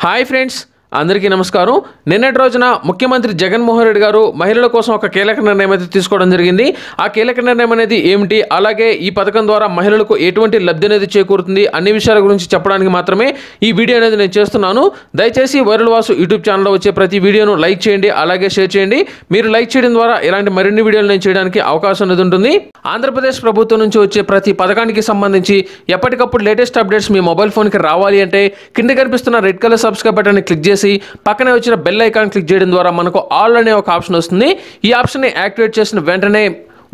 Hi friends, అందరికీ నమస్కారం నిన్నటి రోజున ముఖ్యమంత్రి జగన్మోహన్ రెడ్డి గారు మహిళల కోసం ఒక కీలక నిర్ణయం అయితే తీసుకోవడం జరిగింది ఆ కీలక నిర్ణయం అనేది ఏమిటి అలాగే ఈ పథకం ద్వారా మహిళలకు ఎటువంటి లబ్ధి అనేది చేకూరుతుంది అన్ని విషయాల గురించి చెప్పడానికి మాత్రమే ఈ వీడియో అనేది నేను చేస్తున్నాను దయచేసి వైరల్ వాసు యూట్యూబ్ ఛానల్లో వచ్చే ప్రతి వీడియోను లైక్ చేయండి అలాగే షేర్ చేయండి మీరు లైక్ చేయడం ద్వారా ఇలాంటి మరిన్ని వీడియోలు నేను చేయడానికి అవకాశం అనేది ఉంటుంది ఆంధ్రప్రదేశ్ ప్రభుత్వం నుంచి వచ్చే ప్రతి పథకానికి సంబంధించి ఎప్పటికప్పుడు లేటెస్ట్ అప్డేట్స్ మీ మొబైల్ ఫోన్కి రావాలి అంటే కింద కనిపిస్తున్న red colour subscribe button click చేసి చేసి పక్కనే వచ్చిన బెల్ ఐకాన్ క్లిక్ చేయడం ద్వారా మనకు ఆల్ అనే ఒక ఆప్షన్ వస్తుంది ఈ ఆప్షన్ని యాక్టివేట్ చేసిన వెంటనే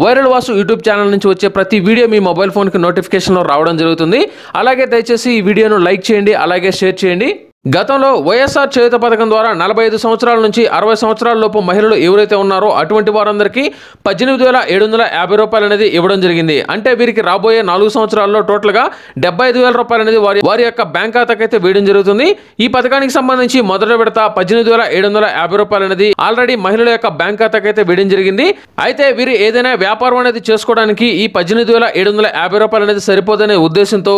వైరల్ వాసు యూట్యూబ్ ఛానల్ నుంచి వచ్చే ప్రతి వీడియో మీ మొబైల్ ఫోన్కి నోటిఫికేషన్లో రావడం జరుగుతుంది అలాగే దయచేసి ఈ వీడియోను లైక్ చేయండి అలాగే షేర్ చేయండి గతంలో వైఎస్ఆర్ చేత పథకం ద్వారా నలభై ఐదు సంవత్సరాల నుంచి అరవై సంవత్సరాల లోపు మహిళలు ఎవరైతే ఉన్నారో అటువంటి వారందరికీ పద్దెనిమిది వేల ఏడు వందల యాభై రూపాయలు అనేది ఇవ్వడం జరిగింది అంటే వీరికి రాబోయే నాలుగు సంవత్సరాల్లో టోటల్గా డెబ్బై ఐదు వేల రూపాయలు అనేది వారి వారి యొక్క బ్యాంక్ ఖాతాకైతే వేయడం జరుగుతుంది ఈ పథకానికి సంబంధించి మొదట విడత పద్దెనిమిది వేల ఏడు వందల యాభై రూపాయలు అనేది ఆల్రెడీ మహిళల యొక్క బ్యాంక్ ఖాతాకైతే వేయడం జరిగింది అయితే వీరు ఏదైనా వ్యాపారం అనేది చేసుకోవడానికి ఈ పద్దెనిమిది వేల ఏడు వందల యాభై రూపాయలు అనేది సరిపోదనే ఉద్దేశంతో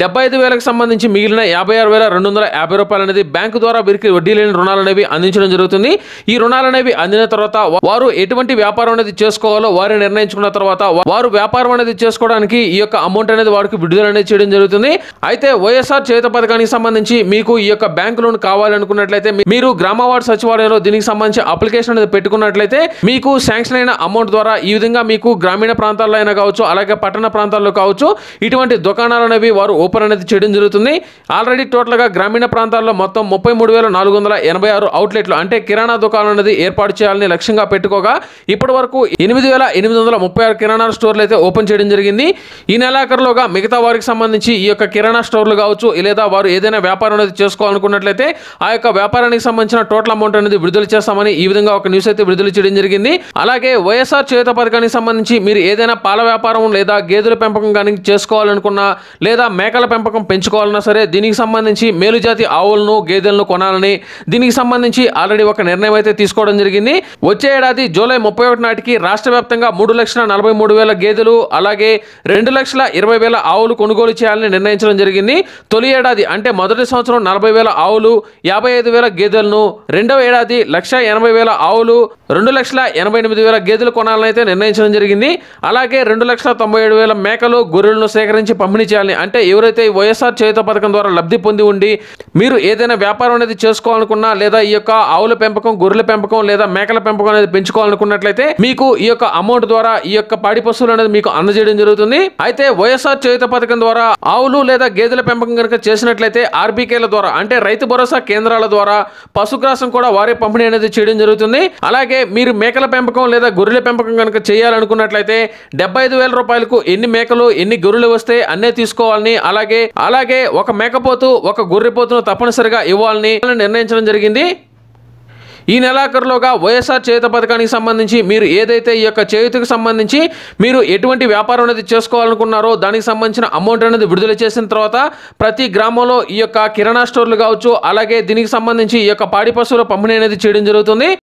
డెబ్బై ఐదు వేలకు సంబంధించి మిగిలిన యాభై ఆరు వేల రెండు వందల యాభై రూపాయలు అనేది బ్యాంకు ద్వారా వీరికి వడ్డీ లేని రుణాలు అనేవి అందించడం జరుగుతుంది ఈ రుణాలు అనేవి అందిన తర్వాత వారు ఎటువంటి వ్యాపారం అనేది చేసుకోవాలో వారు నిర్ణయించుకున్న తర్వాత వారు వ్యాపారం అనేది చేసుకోవడానికి ఈ యొక్క అమౌంట్ అనేది వారికి విడుదల అనేది చేయడం జరుగుతుంది అయితే వైఎస్ఆర్ చేత పథకానికి సంబంధించి మీకు ఈ యొక్క బ్యాంకు లోన్ కావాలనుకున్నట్లయితే మీరు గ్రామ వార్డు సచివాలయంలో దీనికి సంబంధించి అప్లికేషన్ అనేది పెట్టుకున్నట్లయితే మీకు శాంక్షన్ అయిన అమౌంట్ ద్వారా ఈ విధంగా మీకు గ్రామీణ ప్రాంతాల్లో అయినా కావచ్చు అలాగే పట్టణ ప్రాంతాల్లో కావచ్చు ఇటువంటి దుకాణాలు అనేవి వారు ఓపెన్ అనేది చేయడం జరుగుతుంది ఆల్రెడీ టోటల్గా గ్రామీణ ప్రాంతాల్లో మొత్తం ముప్పై మూడు వేల నాలుగు వందల ఎనభై ఆరు అవుట్లెట్లు అంటే కిరాణా దుకాణం అనేది ఏర్పాటు చేయాలని లక్ష్యంగా పెట్టుకోగా ఇప్పటి వరకు ఎనిమిది వేల ఎనిమిది వందల ముప్పై ఆరు కిరాణా స్టోర్లు అయితే ఓపెన్ చేయడం జరిగింది ఈ నెలాఖరులోగా మిగతా వారికి సంబంధించి ఈ యొక్క కిరాణా స్టోర్లు కావచ్చు లేదా వారు ఏదైనా వ్యాపారం అనేది చేసుకోవాలనుకున్నట్లయితే ఆ యొక్క వ్యాపారానికి సంబంధించిన టోటల్ అమౌంట్ అనేది విడుదల చేస్తామని ఈ విధంగా ఒక న్యూస్ అయితే విడుదల చేయడం జరిగింది అలాగే వైఎస్ఆర్ చేత పథకానికి సంబంధించి మీరు ఏదైనా పాల వ్యాపారం లేదా గేదెల పెంపకం కానీ చేసుకోవాలనుకున్నా లేదా మేక మేకల పెంపకం పెంచుకోవాలన్నా సరే దీనికి సంబంధించి మేలుజాతి ఆవులను గేదెలను కొనాలని దీనికి సంబంధించి ఆల్రెడీ ఒక నిర్ణయం అయితే తీసుకోవడం జరిగింది వచ్చే ఏడాది జూలై ముప్పై ఒకటి నాటికి రాష్ట్ర వ్యాప్తంగా మూడు లక్షల నలభై మూడు వేల గేదెలు అలాగే రెండు లక్షల ఇరవై వేల ఆవులు కొనుగోలు చేయాలని నిర్ణయించడం జరిగింది తొలి ఏడాది అంటే మొదటి సంవత్సరం నలభై వేల ఆవులు యాభై ఐదు వేల గేదెలను రెండవ ఏడాది లక్ష ఎనభై వేల ఆవులు రెండు లక్షల ఎనభై ఎనిమిది వేల గేదెలు కొనాలని అయితే నిర్ణయించడం జరిగింది అలాగే రెండు లక్షల తొంభై ఏడు వేల మేకలు గొర్రెలను సేకరించి పంపిణీ చేయాలని అంటే ఎవరు ఎవరైతే ఈ వైఎస్ఆర్ చేయుత పథకం ద్వారా లబ్ధి పొంది ఉండి మీరు ఏదైనా వ్యాపారం అనేది చేసుకోవాలనుకున్నా లేదా ఈ యొక్క ఆవుల పెంపకం గొర్రెల పెంపకం లేదా మేకల పెంపకం అనేది పెంచుకోవాలనుకున్నట్లయితే మీకు ఈ యొక్క అమౌంట్ ద్వారా ఈ యొక్క పాడి పశువులు అనేది మీకు అందజేయడం జరుగుతుంది అయితే వైఎస్ఆర్ చేయుత పథకం ద్వారా ఆవులు లేదా గేదెల పెంపకం కనుక చేసినట్లయితే ఆర్బీకేల ద్వారా అంటే రైతు భరోసా కేంద్రాల ద్వారా పశుగ్రాసం కూడా వారే పంపిణీ అనేది చేయడం జరుగుతుంది అలాగే మీరు మేకల పెంపకం లేదా గొర్రెల పెంపకం కనుక చేయాలనుకున్నట్లయితే డెబ్బై ఐదు వేల రూపాయలకు ఎన్ని మేకలు ఎన్ని గొర్రెలు వస్తే అన్నే తీసుకోవాలని అలాగే అలాగే ఒక మేకపోతు ఒక గొర్రెపోతును తప్పనిసరిగా ఇవ్వాలని నిర్ణయించడం జరిగింది ఈ నెలాఖరులోగా వైఎస్ఆర్ చేత పథకానికి సంబంధించి మీరు ఏదైతే ఈ యొక్క చేయుతకు సంబంధించి మీరు ఎటువంటి వ్యాపారం అనేది చేసుకోవాలనుకున్నారో దానికి సంబంధించిన అమౌంట్ అనేది విడుదల చేసిన తర్వాత ప్రతి గ్రామంలో ఈ యొక్క కిరాణా స్టోర్లు కావచ్చు అలాగే దీనికి సంబంధించి ఈ యొక్క పాడి పశువుల పంపిణీ అనేది చేయడం జరుగుతుంది